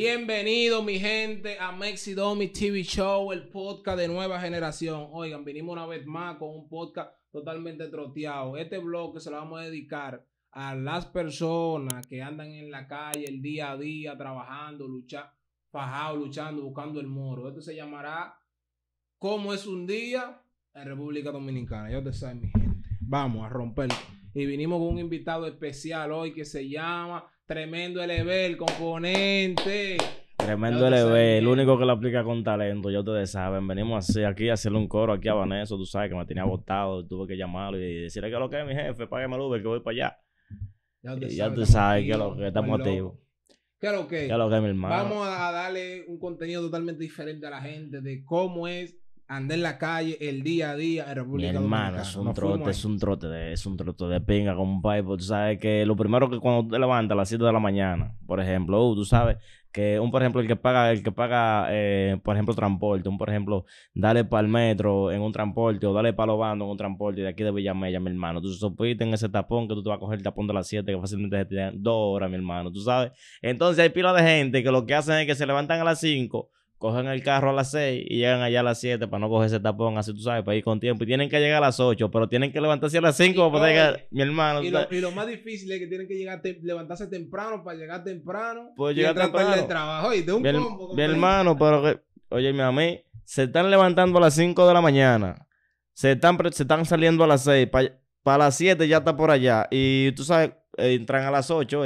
Bienvenido, mi gente, a Mexi TV Show, el podcast de nueva generación. Oigan, vinimos una vez más con un podcast totalmente troteado. Este bloque se lo vamos a dedicar a las personas que andan en la calle el día a día trabajando, luchando, fajado, luchando, buscando el moro. Esto se llamará ¿Cómo es un día en República Dominicana? Yo te saben, mi gente. Vamos a romperlo. Y vinimos con un invitado especial hoy que se llama Tremendo LB, el componente. Tremendo LB, el único que lo aplica con talento, ya ustedes saben. Venimos así aquí a hacerle un coro aquí a Vanessa tú sabes que me tenía botado, tuve que llamarlo y decirle que lo que es mi jefe, págame el Uber que voy para allá. Ya tú sabes que lo que estamos activos. ¿Qué lo que? ¿Qué lo que, mi hermano? Vamos a darle un contenido totalmente diferente a la gente de cómo es andar en la calle el día a día en República Mi hermano, es un trote, es un trote, de, es un trote de pinga, con Porque tú sabes que lo primero que cuando te levantas a las 7 de la mañana, por ejemplo, uh, tú sabes que un, por ejemplo, el que paga, el que paga, eh, por ejemplo, transporte, un, por ejemplo, dale para el metro en un transporte o dale para los bandos en un transporte de aquí de Villamella, mi hermano. Tú supiste en ese tapón que tú te vas a coger el tapón de las 7 que fácilmente te dan dos horas, mi hermano, tú sabes. Entonces hay pila de gente que lo que hacen es que se levantan a las 5 cogen el carro a las 6 y llegan allá a las 7 para no coger ese tapón, así tú sabes, para ir con tiempo. Y tienen que llegar a las 8, pero tienen que levantarse a las 5 para poder llegar, eh, mi hermano. Y lo, más difícil es que tienen que llegar levantarse temprano para llegar temprano. Pues tratar trabajo y de un mi, Mi hermano, pero que, oye, mi amigo, se están levantando a las 5 de la mañana. Se están, se están saliendo a las 6. Para las 7 ya está por allá. Y tú sabes, entran a las 8,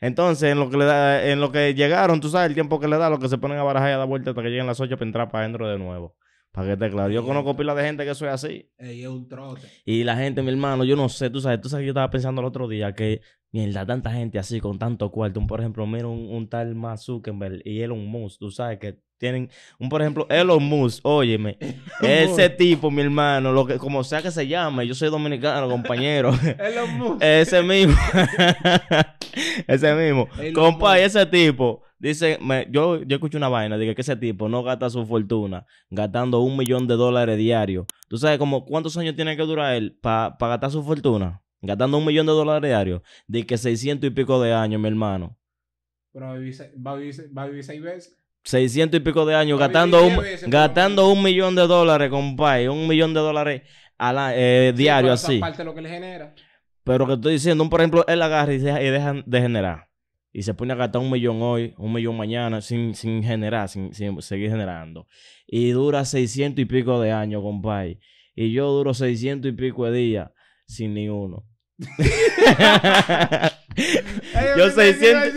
entonces, en lo que le da, en lo que llegaron, tú sabes el tiempo que le da, lo que se ponen a barajar y a dar vuelta hasta que lleguen las ocho para entrar para adentro de nuevo. Para que te claro. Yo conozco pila de gente que soy así. es un trote. Y la gente, mi hermano, yo no sé, tú sabes, tú sabes que yo estaba pensando el otro día que, mierda, tanta gente así con tanto cuarto. Por ejemplo, mira un, un tal Zuckerberg y un Musk, tú sabes que tienen, un por ejemplo, Elon Musk, óyeme, ese tipo, mi hermano, lo que, como sea que se llame, yo soy dominicano, compañero. Elon Musk. Ese mismo. ese mismo. Compa, ese tipo, dice, yo, yo escucho una vaina, dije que ese tipo no gasta su fortuna gastando un millón de dólares diario. ¿Tú sabes como cuántos años tiene que durar él para gastar su fortuna? Gastando un millón de dólares diario. Dije que seiscientos y pico de años, mi hermano. Pero va a vivir seis veces. 600 y pico de años, gastando un, millón de dólares, compadre, un millón de dólares eh, diario, así. Parte lo que genera. Pero que estoy diciendo, por ejemplo, él agarra y, deja de generar. Y se pone a gastar un millón hoy, un millón mañana, sin, generar, sin, seguir generando. Y dura 600 y pico de años, compadre. Y yo duro 600 y pico de días sin ni uno. yo 600.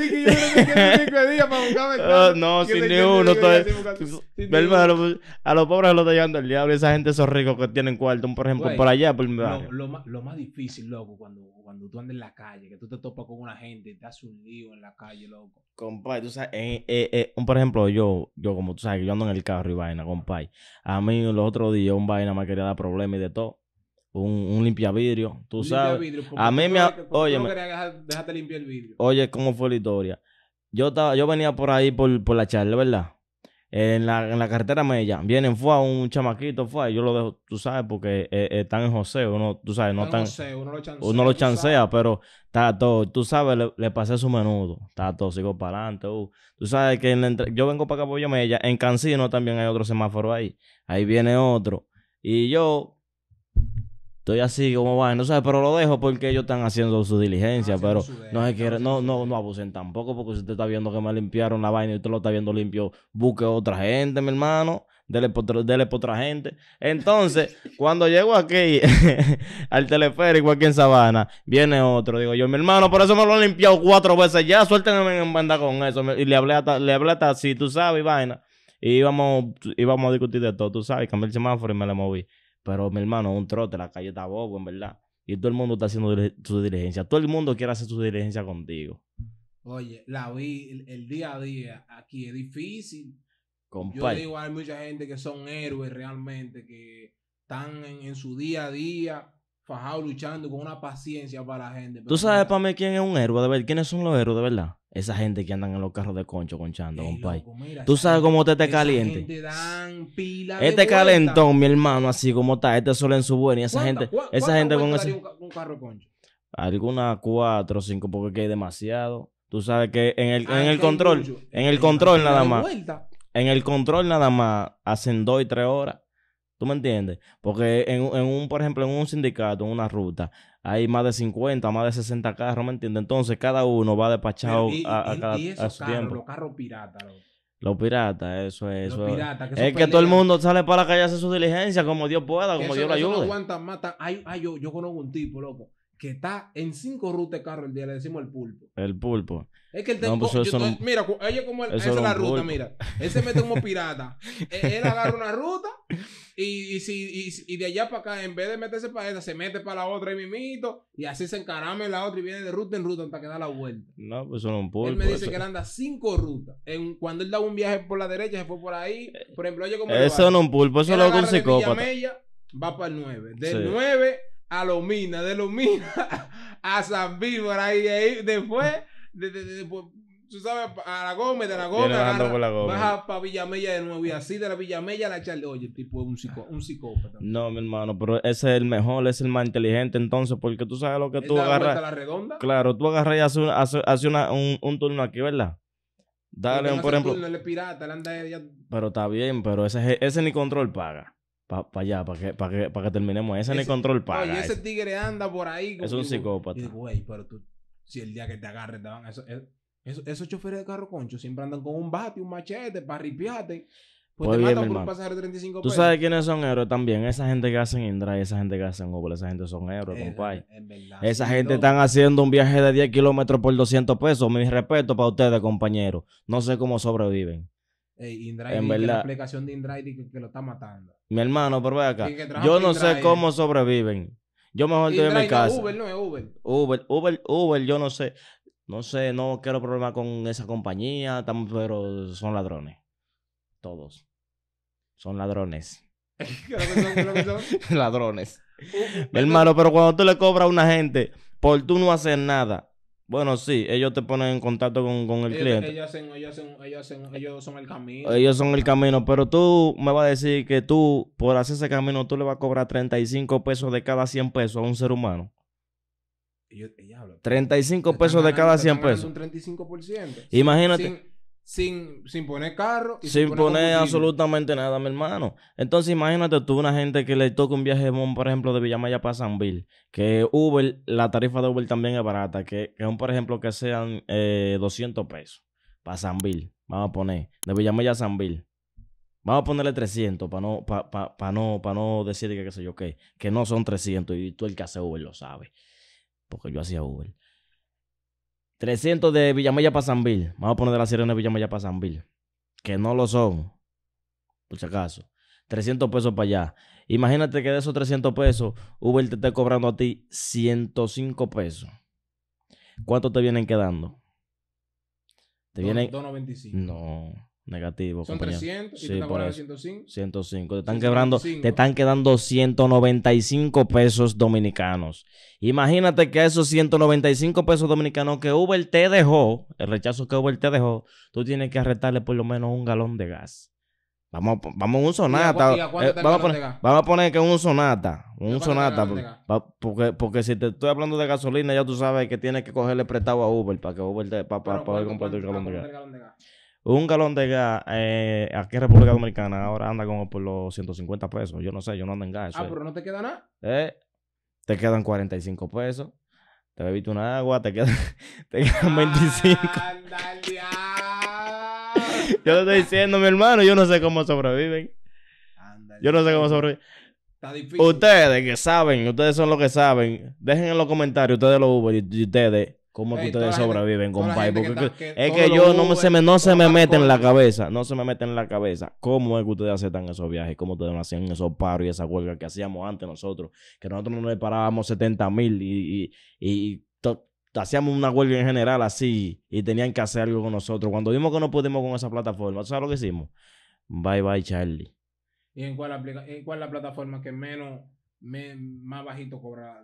no, sin ni uno. A los pobres los está llevando el diablo. Esa gente, esos ricos que tienen cuarto, por ejemplo, por allá, Lo, más difícil, loco, cuando, cuando tú andas en la calle, que tú te topas con una gente te haces un lío en la calle, loco. Compay, tú sabes, eh, eh, eh, un, por ejemplo, yo, yo como tú sabes, yo ando en el carro y vaina, compay. A mí los otros días un vaina me quería dar problemas y de todo un, un limpiavidrio, tú sabes. a mí me... Oye, déjate limpiar el vidrio. Oye, ¿cómo fue la historia? Yo, estaba, yo venía por ahí por, la charla, ¿verdad? En la, en la carretera Mella, vienen, fue a un chamaquito, fue, yo lo dejo, tú sabes, porque eh, eh, están en José, uno, tú sabes, no están, uno lo chancea, pero está todo, tú sabes, le, pasé su menudo, está todo, sigo para adelante, uh. tú sabes que yo vengo para acá por Mella, en Cancino también hay otro semáforo ahí, ahí viene otro, y yo estoy así como va, no pero lo dejo porque ellos están haciendo su diligencia, pero no se quiere, no, no, no abusen tampoco, porque si usted está viendo que me limpiaron la vaina y usted lo está viendo limpio, busque otra gente, mi hermano. Dele por, dele por otra gente. Entonces, cuando llego aquí al teleférico aquí en Sabana, viene otro. Digo yo, mi hermano, por eso me lo han limpiado cuatro veces ya. Suéltenme en banda con eso. Y le hablé hasta, le hablé así, tú sabes, y vaina. Y íbamos, íbamos a discutir de todo, tú sabes. Cambié el semáforo y me le moví. Pero mi hermano, un trote, la calle está bobo, en verdad. Y todo el mundo está haciendo su diligencia. Todo el mundo quiere hacer su diligencia contigo. Oye, la vi el, día a día aquí es difícil. Yo digo, hay mucha gente que son héroes realmente, que están en su día a día fajado luchando con una paciencia para la gente. ¿Tú sabes para mí quién es un héroe de ver ¿Quiénes son los héroes de verdad? Esa gente que andan en los carros de concho conchando, compadre. Tú sabes cómo te, te caliente. dan pila este calentón, mi hermano, así como está, este solo en su buena. Y esa gente, esa gente con ese. carro concho? Algunas cuatro o cinco, porque hay demasiado. Tú sabes que en el, ah, control, en el control nada más. En el control nada más hacen dos y tres horas. ¿Tú me entiendes? Porque en, un, por ejemplo, en un sindicato, en una ruta, hay más de 50, más de 60 carros, ¿me entiendes? Entonces cada uno va despachado a, y su tiempo. Los carros piratas, los... piratas, eso es. piratas, que es que todo el mundo sale para la calle a hacer su diligencia como Dios pueda, como Dios lo ayude. No Ay, yo, yo conozco un tipo, loco, que está en cinco rutas de carro el día, le decimos el pulpo. El pulpo. Es que el no, pues oh, Mira, ella como el. esa es la ruta, mira. Él se mete como pirata. E, él, agarra una ruta y, y, si, y, de allá para acá, en vez de meterse para esa, se mete para la otra y mimito. Y así se encarame la otra y viene de ruta en ruta hasta que da la vuelta. No, pues son un pulpo. Él me dice que él anda cinco rutas. En, cuando él da un viaje por la derecha, se fue por ahí. Por ejemplo, oye como. Eso no es un pulpo, eso lo hago psicópata. va para el 9. Del 9 a Lomina, de Lomina a San Víctor, ahí, ahí después, de, de, pues, tú sabes, a la Gómez, de la Gómez, baja para Mella de nuevo y así de la Villamella a la Charlie. Oye, tipo es un, psicópata. No, mi hermano, pero ese es el mejor, ese es el más inteligente entonces, porque tú sabes lo que tú agarras. Claro, tú agarras y hace, hace un, un turno aquí, ¿verdad? Dale, por ejemplo. Pero está bien, pero ese, ese ni control paga para pa allá, para que, para que, que, terminemos. Ese, ni control para. Oye, ese tigre anda por ahí. es un psicópata. Y digo, güey, pero tú, si el día que te agarre te van. Eh, esos choferes de carro concho siempre andan con un bate, un machete, para ripiarte. Pues, te matan por un pasajero de 35 pesos. Tú sabes quiénes son héroes también. Esa gente que hacen Indra esa gente que hacen Uber, esa gente son héroes, compadre. esa gente están haciendo un viaje de 10 kilómetros por 200 pesos. Mi respeto para ustedes, compañeros. No sé cómo sobreviven. Ey, Indra en la aplicación de Indra que, que lo está matando. Mi hermano, pero ve acá. Yo no sé cómo sobreviven. Yo mejor estoy en mi casa. Uber, no es Uber. Uber, Uber, yo no sé. No sé, no quiero problemas con esa compañía, pero son ladrones. Todos. Son ladrones. ladrones. mi hermano, pero cuando tú le cobras a una gente por tú no hacer nada, bueno, sí, ellos te ponen en contacto con, con el cliente. Ellos, hacen, ellos, hacen, hacen, ellos, son el camino. Ellos son el camino, pero tú me vas a decir que tú, por hacer ese camino, tú le vas a cobrar 35 pesos de cada 100 pesos a un ser humano. Ellos, 35 pesos de cada 100 pesos. Un 35%. Imagínate sin, sin poner carro. Y sin, poner, absolutamente nada, mi hermano. Entonces, imagínate tú, una gente que le toca un viaje, por ejemplo, de Villamaya para Bill. que Uber, la tarifa de Uber también es barata, que, que un, por ejemplo, que sean 200 eh, pesos para Bill. vamos a poner, de Villamaya a Bill. Vamos a ponerle 300 para no, para no, no decir que qué sé yo que que no son 300 y tú el que hace Uber lo sabe, porque yo hacía Uber. 300 de Villamella para Sanville. Vamos a poner de la sirena de Villamella para Sanville. Que no lo son. Por si acaso. 300 pesos para allá. Imagínate que de esos 300 pesos, Uber te esté cobrando a ti 105 pesos. ¿Cuánto te vienen quedando? Te vienen... 2.95. No. Negativo. Son 300 y te están 105. 105. Te están, Quebrando, te están quedando 195 pesos dominicanos. Imagínate que esos 195 pesos dominicanos que Uber te dejó, el rechazo que Uber te dejó, tú tienes que arrestarle por lo menos un galón de gas. Vamos, vamos a un sonata. Eh, vamos, a poner, vamos, a que un sonata. Un sonata. Porque, porque, si te estoy hablando de gasolina, ya tú sabes que tienes que cogerle prestado a Uber para que Uber para, poder comprar tu galón de gas un galón de gas eh, aquí en República Dominicana ahora anda como por los 150 pesos. Yo no sé, yo no ando en gas. Ah, pero no te queda nada. Eh, te quedan 45 pesos. Te bebiste una agua, te quedan, te quedan 25. yo te estoy diciendo, mi hermano, yo no sé cómo sobreviven. Yo no sé cómo sobreviven. Ustedes que saben, ustedes son los que saben, dejen en los comentarios ustedes lo Uber y ustedes ¿Cómo es que ustedes sobreviven, compadre? Porque es que yo no, se me, no se me mete en la cabeza, no se me mete en la cabeza. ¿Cómo es que ustedes aceptan esos viajes? ¿Cómo ustedes no hacían esos paros y esa huelgas que hacíamos antes nosotros? Que nosotros no le parábamos 70 mil y, y, hacíamos una huelga en general así y tenían que hacer algo con nosotros. Cuando vimos que no pudimos con esa plataforma, ¿sabes lo que hicimos? Bye bye, Charlie. ¿Y en cuál, aplica cuál la plataforma que menos, más bajito cobra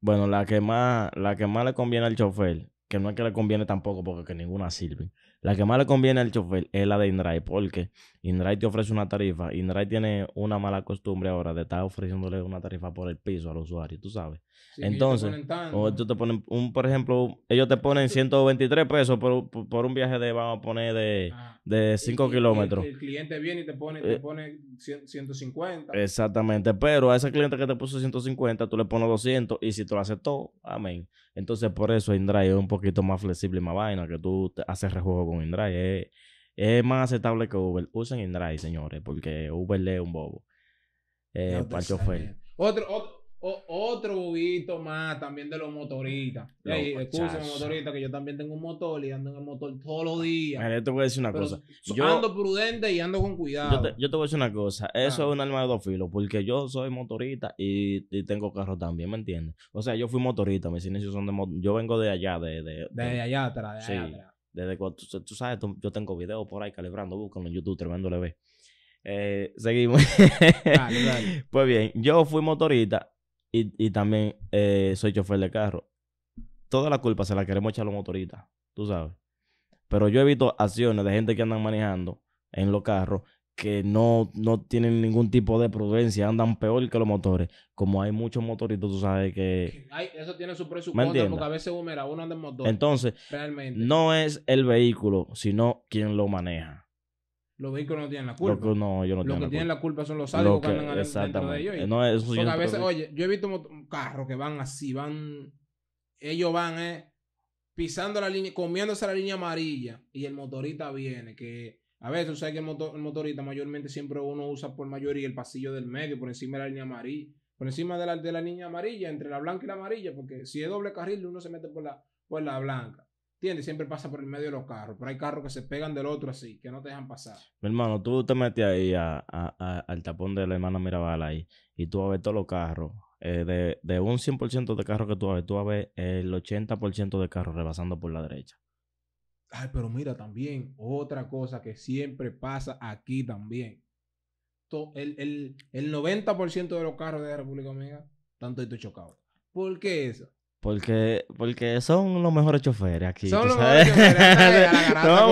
bueno, la que más, la que más le conviene al chofer, que no es que le conviene tampoco porque que ninguna sirve. La que más le conviene al chofer es la de Indrive, porque Indrive te ofrece una tarifa. Indrive tiene una mala costumbre ahora de estar ofreciéndole una tarifa por el piso al usuario, tú sabes. Entonces, o tú te ponen, un, por ejemplo, ellos te ponen 123 pesos por, por, un viaje de, vamos a poner, de, ah. de 5 kilómetros. El, cliente viene y te pone, te eh. pone 150. Exactamente, pero a ese cliente que te puso 150, tú le pones 200 y si tú lo aceptó, amén. Entonces, por eso InDrive es un poquito más flexible y más vaina, que tú haces rejuego con InDrive. Es, más aceptable que Uber. Usen InDrive, señores, porque Uber es un bobo. Eh, otro otro juguito más también de los motoristas. escúchame, motorista, que yo también tengo un motor y ando en el motor todos los días. yo te voy a decir una cosa. Yo ando prudente y ando con cuidado. Yo te, yo voy a decir una cosa. Eso ah. es un arma de dos filos, porque yo soy motorista y, tengo carro también, ¿me entiendes? O sea, yo fui motorista, mis inicios son de Yo vengo de allá, de. de, allá atrás, de allá Desde cuando tú, sabes, yo tengo videos por ahí calibrando, búscalo en YouTube, tremendo le ve. Eh, seguimos. pues bien, yo fui motorista y, y también eh, soy chofer de carro. Toda la culpa se la queremos echar a los motoristas, tú sabes. Pero yo he visto acciones de gente que andan manejando en los carros que no, no tienen ningún tipo de prudencia, andan peor que los motores. Como hay muchos motoritos, tú sabes que... eso tiene su presupuesto, porque a veces uno, anda en motor. Entonces, no es el vehículo, sino quien lo maneja los vehículos no tienen la culpa. Los que, tienen la culpa. son los sádicos que, andan de ellos. eso a veces, oye, yo he visto carros que van así, van, ellos van eh, pisando la línea, comiéndose la línea amarilla y el motorista viene, que a veces, tú sabes que el, motorista mayormente siempre uno usa por mayoría el pasillo del medio, por encima de la línea amarilla, por encima de la, de la línea amarilla, entre la blanca y la amarilla, porque si es doble carril, uno se mete por la, por la blanca. ¿Entiendes? Siempre pasa por el medio de los carros. Pero hay carros que se pegan del otro así, que no te dejan pasar. Mi hermano, tú te metes ahí al tapón de la hermana Mirabal ahí y tú vas a ver todos los carros. Eh, de, un 100% de carros que tú vas a ver, tú vas a ver el 80% de carros rebasando por la derecha. Ay, pero mira también, otra cosa que siempre pasa aquí también. El, el, 90% de los carros de la República Dominicana tanto todos chocados. ¿Por qué eso? Porque, porque son los mejores choferes aquí. no,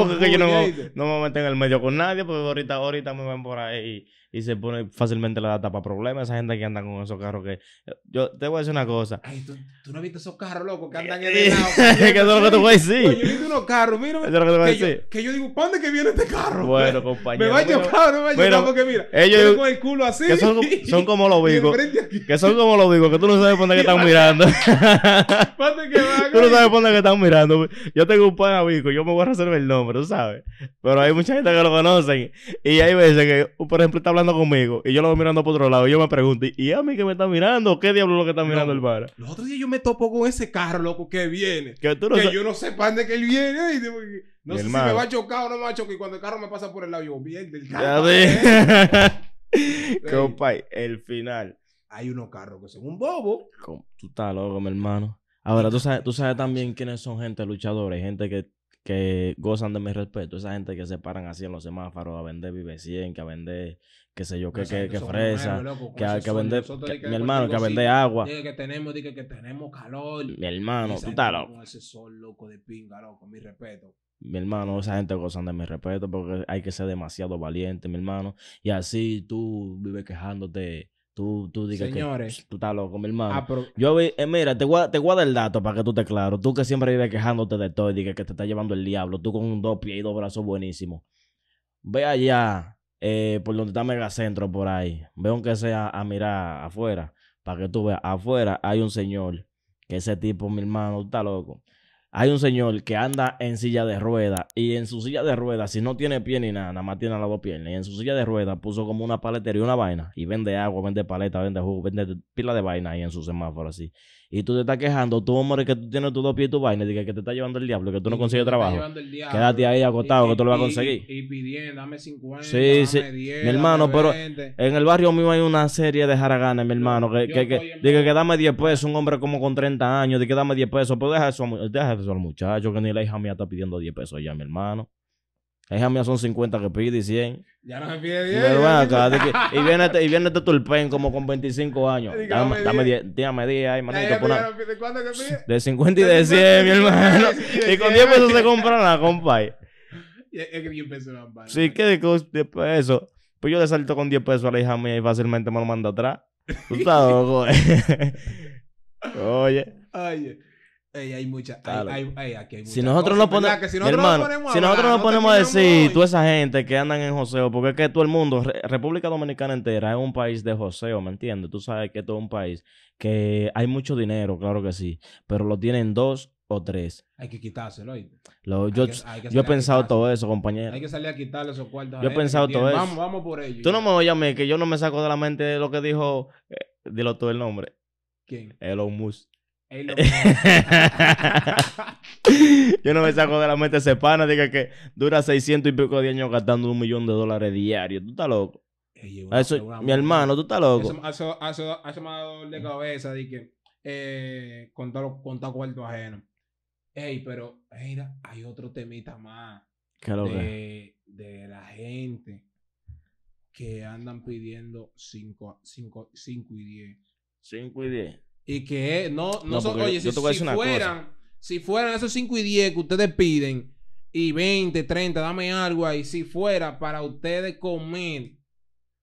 porque yo no, me meten en el medio con nadie, porque ahorita, ahorita me ven por ahí y se pone fácilmente la data para problemas. Esa gente que anda con esos carros que. Yo te voy a decir una cosa. Ay, tú, tú no visto esos carros, locos que andan en el lado. que eso es lo que te voy a decir. Yo he visto unos carros, mira. que Yo, que yo digo, ¿para dónde que viene este carro? Bueno, compañero. Me va a chocar, me va a chocar porque mira. con el culo así. Que son, como los bicos. que son como los bicos, que tú no sabes por dónde que están mirando. que tú no sabes por dónde que están mirando. Yo tengo un a bico, yo me voy a reservar el nombre, tú sabes. Pero hay mucha gente que lo conocen. Y hay veces que, por ejemplo, está conmigo y yo lo voy mirando por otro lado y yo me pregunto, ¿y a mí que me está mirando? ¿Qué diablo lo que está mirando el bar? Los otros días yo me topo con ese carro, loco, que viene. Que, tú no que yo no sé para dónde que él viene. no sé si me va a chocar o no me va a chocar. Y cuando el carro me pasa por el lado, yo, bien, del carro. el final. Hay unos carros que son un bobo. Tú estás loco, mi hermano. Ahora, tú sabes, tú sabes también quiénes son gente y gente que que gozan de mi respeto, esa gente que se paran así en los semáforos a vender Vive 100, que a vender qué sé yo, qué qué que fresa, que, que, vender, mi hermano, que vender agua. Dice que tenemos, calor. Mi hermano, tú estás loco. mi hermano, esa gente gozan de mi respeto porque hay que ser demasiado valiente, mi hermano. Y así tú vives quejándote. Tú, tú digas Señores, tú estás loco, mi hermano. Ah, yo eh, mira, te guarda, te el dato para que tú te claro. Tú que siempre vives quejándote de todo y que, que te está llevando el diablo. Tú con un dos pies y dos brazos buenísimos. Ve allá eh, por donde está Megacentro, por ahí. Veo que sea a mirar afuera, para que tú veas. Afuera hay un señor, que ese tipo, mi hermano, está loco. Hay un señor que anda en silla de ruedas y en su silla de ruedas, si no tiene pie ni nada, nada más tiene las dos piernas, y en su silla de ruedas puso como una paletería, una vaina, y vende agua, vende paleta, vende jugo, vende pila de vaina ahí en su semáforo así y tú te estás quejando, tú, hombre, que tú tienes tus dos pies y tu vaina, que, que te está llevando el diablo, que tú no consigues trabajo. Quédate ahí acostado, que tú lo vas a conseguir. Y, pidiendo, dame 50. Sí, sí. mi hermano, pero en el barrio mío hay una serie de jaraganes, mi hermano, que, que, que, dame 10 pesos, un hombre como con 30 años, de que dame 10 pesos, pero deja eso, deja eso al muchacho, que ni la hija mía está pidiendo 10 pesos ya, mi hermano. Hija mía son 50 que pide y 100. Ya no se pide 10. y viene este, y viene este tulpen como con 25 años. Dame, dame 10, dígame 10 ahí, ¿De cuánto que pide? De 50 y de 100, mi hermano. y con 10 pesos se compran la compa. Es que 10 pesos van para. Sí, que de 10 pesos. Pues yo le salto con 10 pesos a la hija mía y fácilmente me lo manda atrás. Tú estás loco, eh. Oye. Oye si nosotros no ponemos. nos ponemos, a decir, tú toda esa gente que andan en joseo, porque es que todo el mundo, República Dominicana entera, es un país de joseo, ¿me entiendes? Tú sabes que todo un país que hay mucho dinero, claro que sí, pero lo tienen dos o tres. Hay que quitárselo. yo, he pensado todo eso, compañero. Hay que salir a quitarle esos cuartos. Yo he pensado todo eso. Vamos, por ello. Tú no me oyes a mí, que yo no me saco de la mente lo que dijo. Eh, dilo todo el nombre. ¿Quién? Elon Musk. Yo no me saco de la mente ese pana, diga que dura 600 y pico de años gastando un millón de dólares diarios. Tú estás loco. Ey, una, eso, una, mi hermano, tú estás loco. Eso, eso, eso me ha dado de cabeza, Con que eh, cuarto ajeno. Ey, pero mira, hay otro temita más. ¿Qué lo de, de la gente que andan pidiendo 5 y 10. 5 y 10. Y que eh, no, no, son, oye, si, fueran, si fueran esos 5 y 10 que ustedes piden, y 20, 30, dame algo ahí, si fuera para ustedes comer,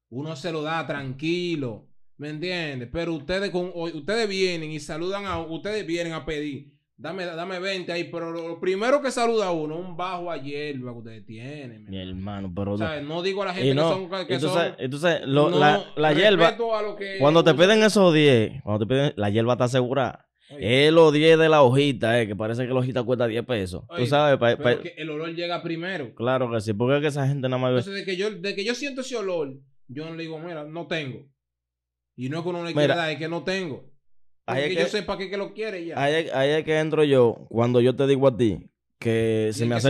uno se lo da tranquilo. ¿Me entiendes? Pero ustedes con, ustedes vienen y saludan a, ustedes vienen a pedir Dame, dame 20 ahí, pero lo primero que saluda uno, un bajo a hierba que ustedes tienen. Mi, hermano, pero. O sea, no digo a la gente no, que son. Que entonces, entonces la, hierba. cuando te piden esos 10, cuando te piden, la hierba está asegurada. Es los 10 de la hojita, eh, que parece que la hojita cuesta 10 pesos. Tú sabes, el olor llega primero. Claro que sí, porque es que esa gente nada más. Entonces, de que yo, de que yo siento ese olor, yo le digo, mira, no tengo. Y no es que uno le es que no tengo. Ahí que, yo sepa que, que lo quiere Ahí, es que entro yo cuando yo te digo a ti que se me hace...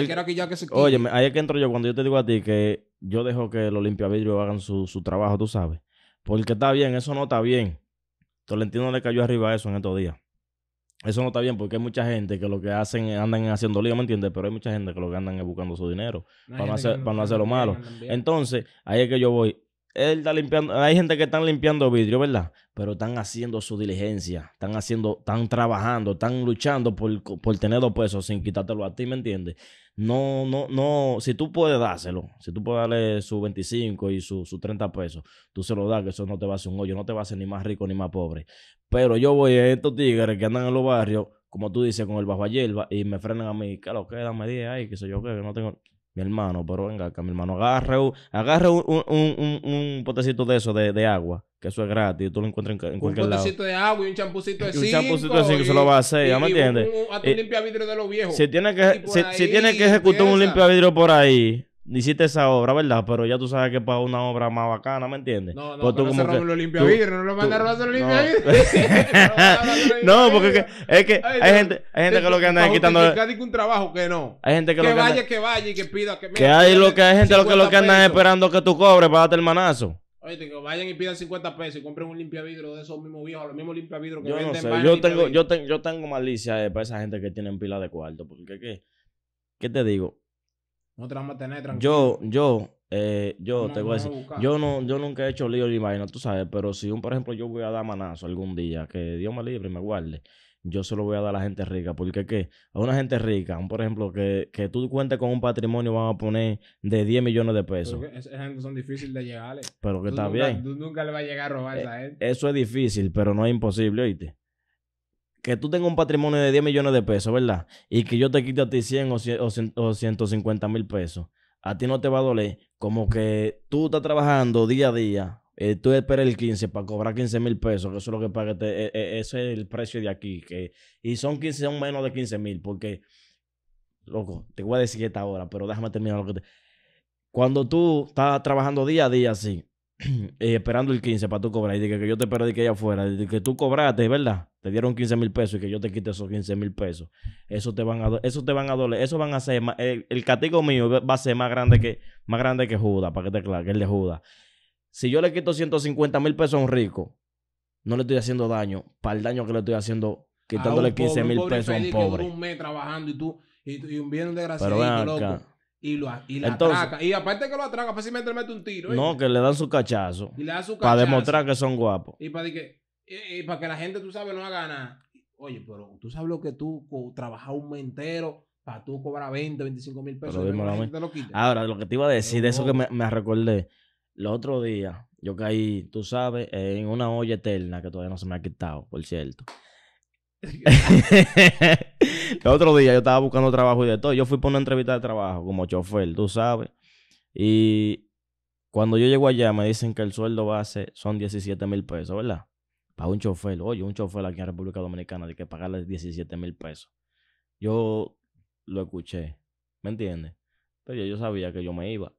Oye, ahí es que entro yo cuando yo te digo a ti que yo dejo que los limpiavidrios hagan su, trabajo, tú sabes. Porque está bien, eso no está bien. Tolentino le cayó arriba eso en estos días. Eso no está bien porque hay mucha gente que lo que hacen andan haciendo lío, ¿me entiendes? Pero hay mucha gente que lo que andan es buscando su dinero para, hacer, para no hacer lo malo. Entonces, ahí es que yo voy. Él está limpiando, hay gente que están limpiando vidrio, ¿verdad? Pero están haciendo su diligencia, están haciendo, están trabajando, están luchando por, tener dos pesos sin quitártelo a ti, ¿me entiendes? No, no, no, si tú puedes dárselo, si tú puedes darle sus 25 y sus 30 pesos, tú se lo das, que eso no te va a hacer un hoyo, no te va a hacer ni más rico ni más pobre. Pero yo voy a estos tigres que andan en los barrios, como tú dices, con el bajo a y me frenan a mí, claro, quédame 10 ahí, que sé yo, que no tengo mi hermano, pero venga acá, mi hermano, agarre, un, un, un, un, potecito de eso, de, de, agua, que eso es gratis, tú lo encuentras en, cualquier lado. Un potecito de agua y un champucito de cinco. un champucito de cinco, se lo va a hacer, ¿ya me entiendes? Un, eh, limpia vidrio de los viejos. Si tiene que, si, tiene que ejecutar un limpia vidrio por ahí, hiciste esa obra, ¿verdad? Pero ya tú sabes que es para una obra más bacana, ¿me entiendes? No, no, porque tú como que, lo limpia tú, vidrio, no lo mandaron a hacer limpia vidrio. no, porque es que hay gente, hay gente que lo que anda quitando un trabajo que no. Hay gente que, lo que vaya, anda, que vaya y que pida que Que hay lo que hay gente que lo que andan esperando que tú cobres para darte el manazo. Oye, que vayan y pidan 50 pesos y compren un limpia vidrio de esos mismos viejos, los mismos limpia limpiavidros que yo venden. No sé. yo, tengo, yo, tengo, malicia eh, para esa gente que tienen pila de cuarto. Porque, ¿qué te digo? Yo, yo, eh, yo te voy a decir, yo, no, yo nunca he hecho lío ni vaina, tú sabes, pero si un, por ejemplo, yo voy a dar manazo algún día, que Dios me libre y me guarde, yo se lo voy a dar a la gente rica, porque ¿qué? A una gente rica, un, por ejemplo, que, que tú cuentes con un patrimonio, van a poner de 10 millones de pesos. Esas son difíciles de llegarle. Pero que está bien. nunca le vas a llegar a robar eh, Eso es difícil, pero no es imposible, oíste que tú tengas un patrimonio de 10 millones de pesos, ¿verdad? Y que yo te quite a ti 100 o, o, 150 mil pesos, a ti no te va a doler. Como que tú estás trabajando día a día, eh, tú esperas el 15 para cobrar 15 mil pesos, que eso es lo que paga, te, este, eh, eh, ese es el precio de aquí. Que, y son 15, son menos de 15 mil, porque, loco, te voy a decir esta hora, pero déjame terminar lo que te... Cuando tú estás trabajando día a día así, Eh, esperando el 15 para tu cobrar. Y dije que yo te espero de que ella fuera de que tú cobraste, ¿verdad? Te dieron 15 mil pesos y que yo te quite esos 15 mil pesos. Eso te van a, eso te van a doler. Eso van a ser el, castigo mío va a ser más grande que, más grande que Judas, para que te claro, que el de Judas. Si yo le quito 150 mil pesos a un rico, no le estoy haciendo daño para el daño que le estoy haciendo quitándole 15 mil pesos a un pobre. Un mes trabajando y tú, y, un bien loco. Y, lo, Y aparte que lo atraca, fácilmente le mete un tiro. No, que le dan su cachazo. Y le su cachazo. Para demostrar que son guapos. Y para que, para que la gente, tú sabes, no haga nada. Oye, pero tú sabes lo que tú trabajas un mes entero para tú cobrar 20, 25 mil pesos. lo Ahora, lo que te iba a decir, de eso que me, me recordé, el otro día yo caí, tú sabes, en una olla eterna que todavía no se me ha quitado, por cierto. el otro día yo estaba buscando trabajo y de todo. Yo fui por una entrevista de trabajo como chofer, tú sabes. Y cuando yo llego allá me dicen que el sueldo base son 17 mil pesos, ¿verdad? Para un chofer. Oye, un chofer aquí en República Dominicana de que pagarle 17 mil pesos. Yo lo escuché, ¿me entiendes? Pero yo sabía que yo me iba.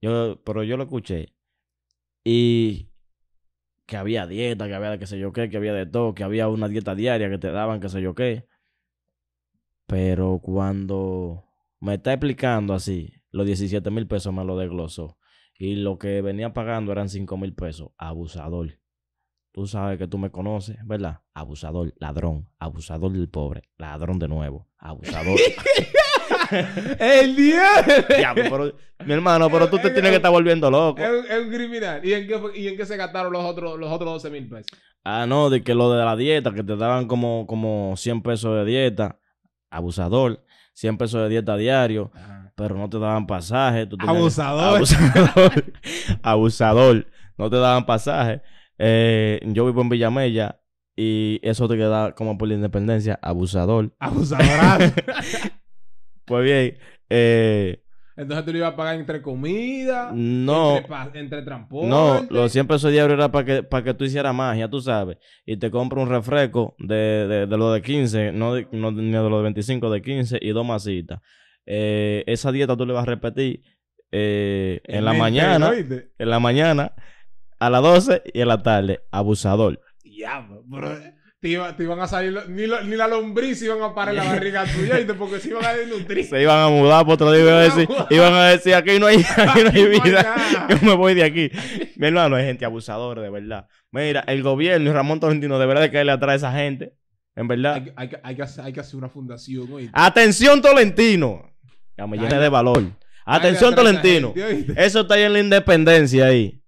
Yo, pero yo lo escuché. Y que había dieta, que había de qué sé yo qué, que había de todo, que había una dieta diaria que te daban qué sé yo qué. Pero cuando me está explicando así, los 17 mil pesos me lo desglosó. Y lo que venía pagando eran 5 mil pesos. Abusador. Tú sabes que tú me conoces, ¿verdad? Abusador, ladrón, abusador del pobre, ladrón de nuevo, abusador. el día mi hermano, pero tú te tienes que estar volviendo loco. Es un, criminal. ¿Y en, qué, se gastaron los otros, los otros 12 mil pesos? Ah, no, de que lo de la dieta, que te daban como, como 100 pesos de dieta, abusador, 100 pesos de dieta diario, pero no te daban pasaje. abusador. Abusador. abusador. No te daban pasaje. Eh, yo vivo en Villamella y eso te queda como por la independencia, abusador. Abusador. Pues bien, eh, entonces tú le ibas a pagar entre comida, no, entre, entre transporte. No, los siempre pesos diarios era para que, para que tú hicieras magia, tú sabes. Y te compro un refresco de, de, lo de 15, no, de, no ni de lo de 25, de 15 y dos masitas. Eh, esa dieta tú le vas a repetir eh, en, la mañana, en la mañana, a las 12 y en la tarde. Abusador. Ya, bro te, iban a salir, ni, la lombriz iban a parar la barriga tuya y porque se iban a desnutrir. Se iban a mudar por otro día iban a decir, iban a decir aquí no hay, aquí no hay vida, yo me voy de aquí. Mi hermano es gente abusadora, de verdad. Mira, el gobierno y Ramón Torrentino verdad, que caerle atrás a esa gente, en verdad. Hay, que, hacer, una fundación. ¡Atención, Tolentino! Ya me llene de valor. ¡Atención, Tolentino! Eso está ahí en la independencia ahí.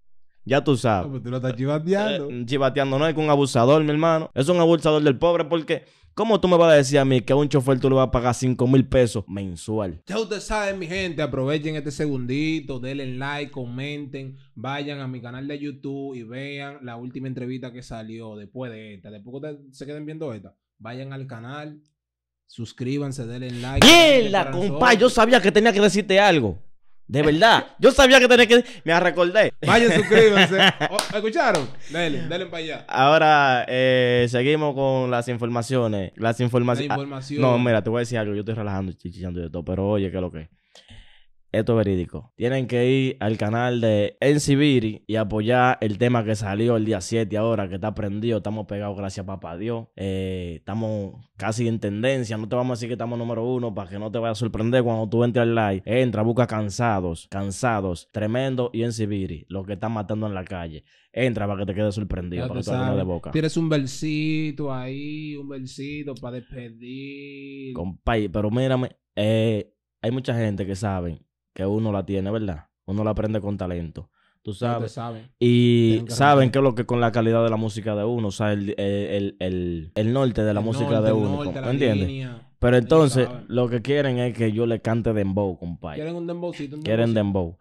Ya tú sabes. Pues, tú lo estás eh, chivateando. Eh, chivateando no es que un abusador, mi hermano. Es un abusador del pobre porque... ¿Cómo tú me vas a decir a mí que a un chofer tú le vas a pagar 5 mil pesos mensual? Ya ustedes saben, mi gente, aprovechen este segundito, denle like, comenten, vayan a mi canal de YouTube y vean la última entrevista que salió después de esta. Después que se queden viendo esta, vayan al canal, suscríbanse, denle like. ¡Bien, la compa! Yo sabía que tenía que decirte algo. De verdad. Yo sabía que tenía que. Me recordé. Vayan, suscríbanse. Oh, ¿me ¿Escucharon? Dale, dale para allá. Ahora, eh, seguimos con las informaciones. Las ah, informaciones. no, mira, te voy a decir algo. Yo estoy relajando, chichichando y de todo. Pero oye, ¿qué es lo que esto es verídico. Tienen que ir al canal de NCBiri y apoyar el tema que salió el día 7 ahora, que está prendido, estamos pegados, gracias a papá Dios. Eh, estamos casi en tendencia, no te vamos a decir que estamos número uno para que no te vaya a sorprender cuando tú entres al live. Entra, busca cansados, cansados, tremendo y NCBiri, Lo que están matando en la calle. Entra para que te quede sorprendido, para que te de boca. Tienes un versito ahí, un versito para despedir. Compay, pero mírame, eh, hay mucha gente que sabe que uno la tiene, ¿verdad? Uno la aprende con talento. Tú sabes. Y saben que lo que con la calidad de la música de uno, o sea, el, el, el, el norte de la música de uno. ¿Me entiendes? Pero entonces, lo que quieren es que yo le cante dembow, compadre. Quieren un dembowcito. quieren dembow.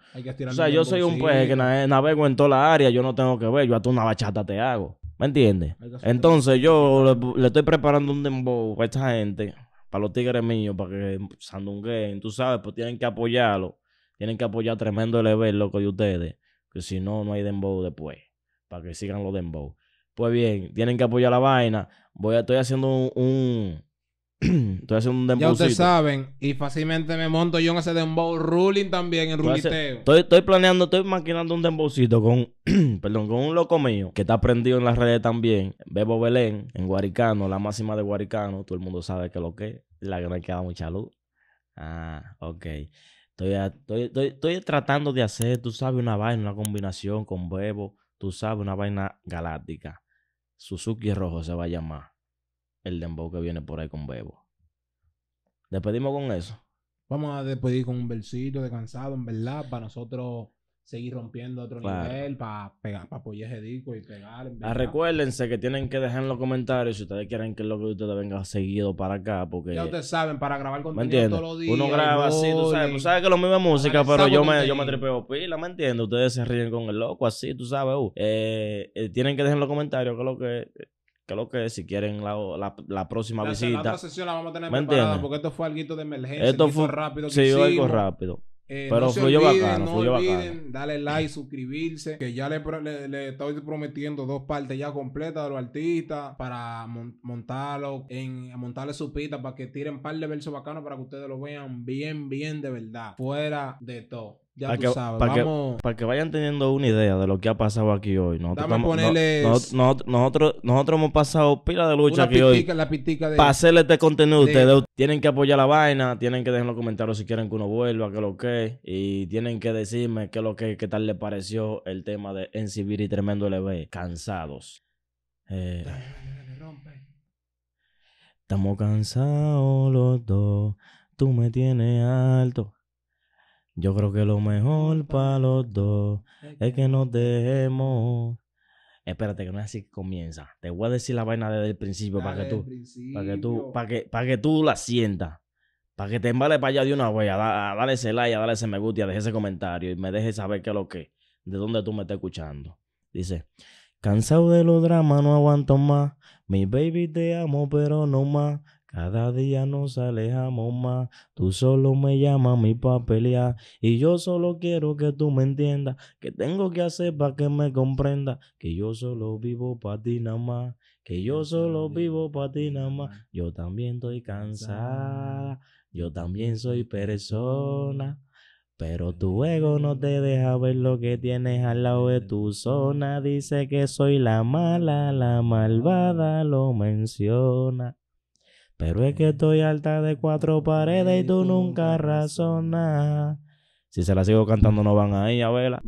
o sea, yo soy un peje que navego en toda la área, yo no tengo que ver, yo a hasta una bachata te hago. ¿Me entiendes? Entonces, yo le, estoy preparando un dembow a esta gente, para los tigres míos, para que sandunguen, tú sabes, pues tienen que apoyarlo tienen que apoyar tremendo el loco, de ustedes. Que si no, no hay dembow después. Para que sigan los dembow. Pues bien, tienen que apoyar la vaina. Voy a, estoy haciendo un, estoy haciendo un dembowcito. Ya ustedes saben, y fácilmente me monto yo en ese dembow ruling también, en ruliteo. Estoy, planeando, estoy maquinando un dembowcito con, perdón, con un loco mío que está prendido en las redes también, Bebo Belén, en Guaricano, la máxima de Guaricano, todo el mundo sabe que lo que es, la que que queda mucha luz. Ah, ok. Estoy, tratando de hacer, tú sabes, una vaina, una combinación con Bebo, tú sabes, una vaina galáctica. Suzuki Rojo se va a llamar el dembow que viene por ahí con Bebo. Despedimos con eso. Vamos a despedir con un versito de cansado, en verdad, para nosotros seguir rompiendo otro nivel para pegar, para apoyar ese disco y pegar. Ah, recuérdense que tienen que dejar en los comentarios si ustedes quieren que lo que ustedes venga seguido para acá, porque... Ya ustedes saben, para grabar contenido todos los días. Uno graba así, tú sabes, tú sabes que lo mismo es música, pero yo me, yo me tripeo pila, ¿me entiendo Ustedes se ríen con el loco, así, tú sabes. Uh. Eh, eh, tienen que dejar en los comentarios que lo que que lo que es, si quieren la, la, próxima visita. La otra sesión la vamos a tener preparada porque esto fue algo de emergencia. Esto fue rápido. Que sí, algo rápido. Eh, Pero no olviden, bacano, no olviden bacano. darle like, suscribirse, que ya le, estoy prometiendo dos partes ya completas de los artistas para montarlo en montarle su pita para que tiren un par de versos bacanos para que ustedes lo vean bien, bien de verdad, fuera de todo para, que, para, que, vayan teniendo una idea de lo que ha pasado aquí hoy. Nosotros, no, nosotros, nosotros, hemos pasado pila de lucha aquí hoy. Para hacerle este contenido, a ustedes tienen que apoyar la vaina, tienen que dejar en los comentarios si quieren que uno vuelva, que lo que. Y tienen que decirme qué lo que, qué tal les pareció el tema de NCB y Tremendo LB. Cansados. Eh, estamos cansados los dos. Tú me tienes alto. Yo creo que lo mejor para los dos es que nos dejemos. Espérate, que no es así que comienza. Te voy a decir la vaina desde el principio para que tú, para que tú, para que, tú la sientas. Para que te embale para allá de una huella. Dale ese like, dale ese me gusta deje ese comentario y me deje saber qué es lo que, de dónde tú me estás escuchando. Dice, cansado de los dramas, no aguanto más. Mi baby te amo, pero no más. Cada día nos alejamos más, tú solo me llamas mi pa' y yo solo quiero que tú me entiendas, que tengo que hacer para que me comprenda, que yo solo vivo para ti nada más, que yo solo vivo para ti nada más, yo también estoy cansada, yo también soy persona. Pero tu ego no te deja ver lo que tienes al lado de tu zona. Dice que soy la mala, la malvada, lo menciona. Pero es que estoy alta de cuatro paredes y tú nunca razonas. Si se la sigo cantando no van ahí a verla.